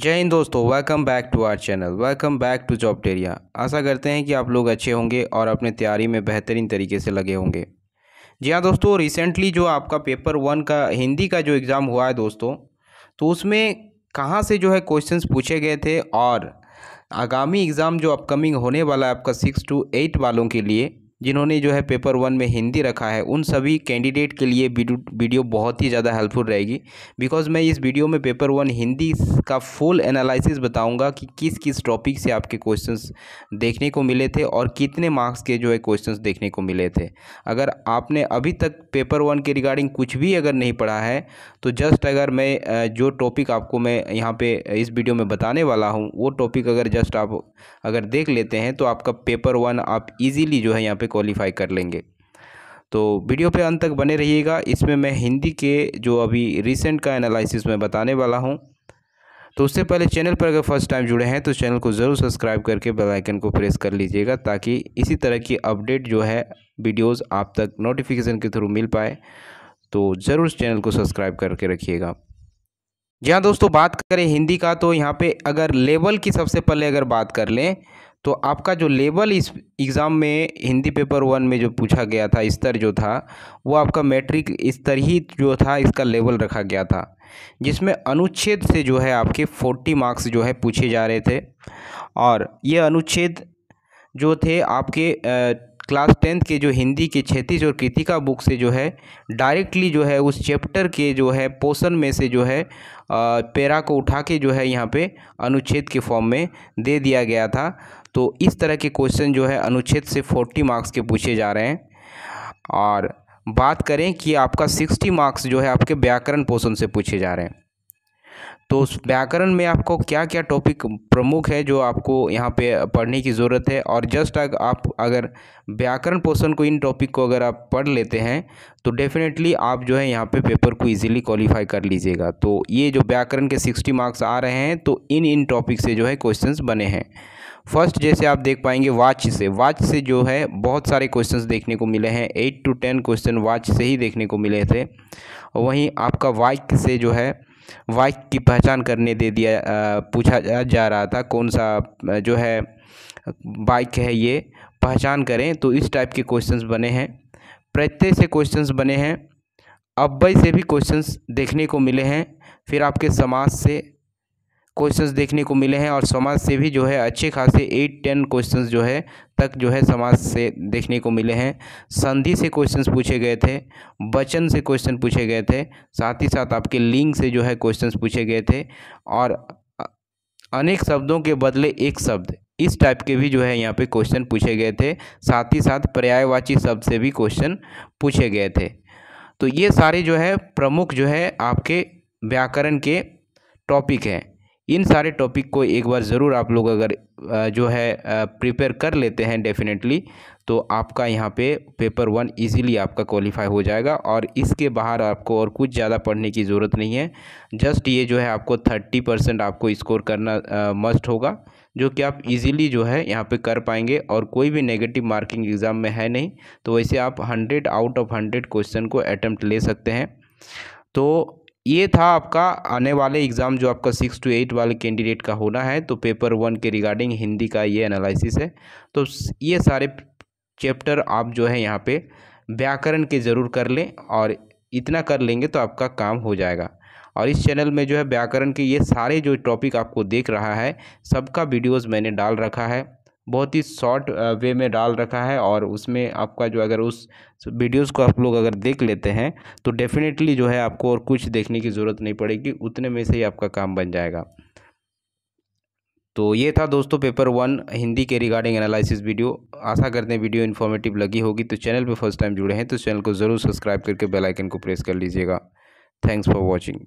जय हिंद दोस्तों welcome back to our channel welcome back to job टेरिया आशा करते हैं कि आप लोग अच्छे होंगे और अपने तैयारी में बेहतरीन तरीके से लगे होंगे जी हाँ दोस्तों रिसेंटली जो आपका पेपर वन का हिंदी का जो एग्ज़ाम हुआ है दोस्तों तो उसमें कहाँ से जो है क्वेश्चंस पूछे गए थे और आगामी एग्ज़ाम जो अपकमिंग होने वाला है आपका सिक्स टू एट वालों के लिए जिन्होंने जो है पेपर वन में हिंदी रखा है उन सभी कैंडिडेट के लिए वीडियो बहुत ही ज़्यादा हेल्पफुल रहेगी बिकॉज मैं इस वीडियो में पेपर वन हिंदी का फुल एनालिसिस बताऊंगा कि किस किस टॉपिक से आपके क्वेश्चंस देखने को मिले थे और कितने मार्क्स के जो है क्वेश्चन देखने को मिले थे अगर आपने अभी तक पेपर वन के रिगार्डिंग कुछ भी अगर नहीं पढ़ा है तो जस्ट अगर मैं जो टॉपिक आपको मैं यहाँ पर इस वीडियो में बताने वाला हूँ वो टॉपिक अगर जस्ट आप अगर देख लेते हैं तो आपका पेपर वन आप ईजिली जो है यहाँ पर क्वालिफाई कर लेंगे तो वीडियो पे अंत तक बने रहिएगा इसमें मैं हिंदी के जो अभी रिसेंट का एनालिसिस मैं बताने वाला हूँ तो उससे पहले चैनल पर अगर फर्स्ट टाइम जुड़े हैं तो चैनल को ज़रूर सब्सक्राइब करके बेल आइकन को प्रेस कर लीजिएगा ताकि इसी तरह की अपडेट जो है वीडियोस आप तक नोटिफिकेशन के थ्रू मिल पाए तो ज़रूर चैनल को सब्सक्राइब करके रखिएगा जी हाँ दोस्तों बात करें हिंदी का तो यहाँ पर अगर लेवल की सबसे पहले अगर बात कर लें तो आपका जो लेवल इस एग्ज़ाम में हिंदी पेपर वन में जो पूछा गया था स्तर जो था वो आपका मैट्रिक स्तर ही जो था इसका लेवल रखा गया था जिसमें अनुच्छेद से जो है आपके फोर्टी मार्क्स जो है पूछे जा रहे थे और ये अनुच्छेद जो थे आपके आ, क्लास टेंथ के जो हिंदी के क्षेत्रीय और कृतिका बुक से जो है डायरेक्टली जो है उस चैप्टर के जो है पोषण में से जो है पेरा को उठा के जो है यहाँ पे अनुच्छेद के फॉर्म में दे दिया गया था तो इस तरह के क्वेश्चन जो है अनुच्छेद से फोर्टी मार्क्स के पूछे जा रहे हैं और बात करें कि आपका सिक्सटी मार्क्स जो है आपके व्याकरण पोषण से पूछे जा रहे हैं तो उस व्याकरण में आपको क्या क्या टॉपिक प्रमुख है जो आपको यहाँ पे पढ़ने की ज़रूरत है और जस्ट अगर आप अगर व्याकरण पोषण को इन टॉपिक को अगर आप पढ़ लेते हैं तो डेफिनेटली आप जो है यहाँ पे पेपर को इजीली क्वालिफाई कर लीजिएगा तो ये जो व्याकरण के सिक्सटी मार्क्स आ रहे हैं तो इन इन टॉपिक से जो है क्वेश्चन बने हैं फर्स्ट जैसे आप देख पाएंगे वाच से वाच से जो है बहुत सारे क्वेश्चंस देखने को मिले हैं एट टू टेन क्वेश्चन वाच से ही देखने को मिले थे वहीं आपका वाइक से जो है वाइक की पहचान करने दे दिया पूछा जा रहा था कौन सा जो है बाइक है ये पहचान करें तो इस टाइप के क्वेश्चंस बने हैं प्रत्यय से क्वेश्चंस बने हैं अब्बई से भी क्वेश्चंस देखने को मिले हैं फिर आपके समाज से क्वेश्चंस देखने को मिले हैं और समाज से भी जो है अच्छे खासे एट टेन क्वेश्चंस जो है तक जो है समाज से देखने को मिले हैं संधि से क्वेश्चंस पूछे गए थे वचन से क्वेश्चन पूछे गए थे साथ ही साथ आपके लिंग से जो है क्वेश्चंस पूछे गए थे और अनेक शब्दों के बदले एक शब्द इस टाइप के भी जो है यहाँ पे क्वेश्चन पूछे गए थे साथ ही साथ पर्यायवाची शब्द से भी क्वेश्चन पूछे गए थे तो ये सारे जो है प्रमुख जो है आपके व्याकरण के टॉपिक हैं इन सारे टॉपिक को एक बार ज़रूर आप लोग अगर जो है प्रिपेयर कर लेते हैं डेफिनेटली तो आपका यहाँ पे पेपर वन इजीली आपका क्वालिफाई हो जाएगा और इसके बाहर आपको और कुछ ज़्यादा पढ़ने की ज़रूरत नहीं है जस्ट ये जो है आपको थर्टी परसेंट आपको स्कोर करना मस्ट होगा जो कि आप इजीली जो है यहाँ पे कर पाएंगे और कोई भी नेगेटिव मार्किंग एग्ज़ाम में है नहीं तो वैसे आप hundred out of hundred question को अटैम्प्ट ले सकते हैं तो ये था आपका आने वाले एग्ज़ाम जो आपका सिक्स टू एट वाले कैंडिडेट का होना है तो पेपर वन के रिगार्डिंग हिंदी का ये एनालिसिस है तो ये सारे चैप्टर आप जो है यहाँ पे व्याकरण के ज़रूर कर लें और इतना कर लेंगे तो आपका काम हो जाएगा और इस चैनल में जो है व्याकरण के ये सारे जो टॉपिक आपको देख रहा है सबका वीडियोज़ मैंने डाल रखा है बहुत ही शॉर्ट वे में डाल रखा है और उसमें आपका जो अगर उस वीडियोस को आप लोग अगर देख लेते हैं तो डेफिनेटली जो है आपको और कुछ देखने की ज़रूरत नहीं पड़ेगी उतने में से ही आपका काम बन जाएगा तो ये था दोस्तों पेपर वन हिंदी के रिगार्डिंग एनालिसिस वीडियो आशा करते हैं वीडियो इन्फॉर्मेटिव लगी होगी तो चैनल पर फर्स्ट टाइम जुड़े हैं तो चैनल को ज़रूर सब्सक्राइब करके बेलाइकन को प्रेस कर लीजिएगा थैंक्स फॉर वॉचिंग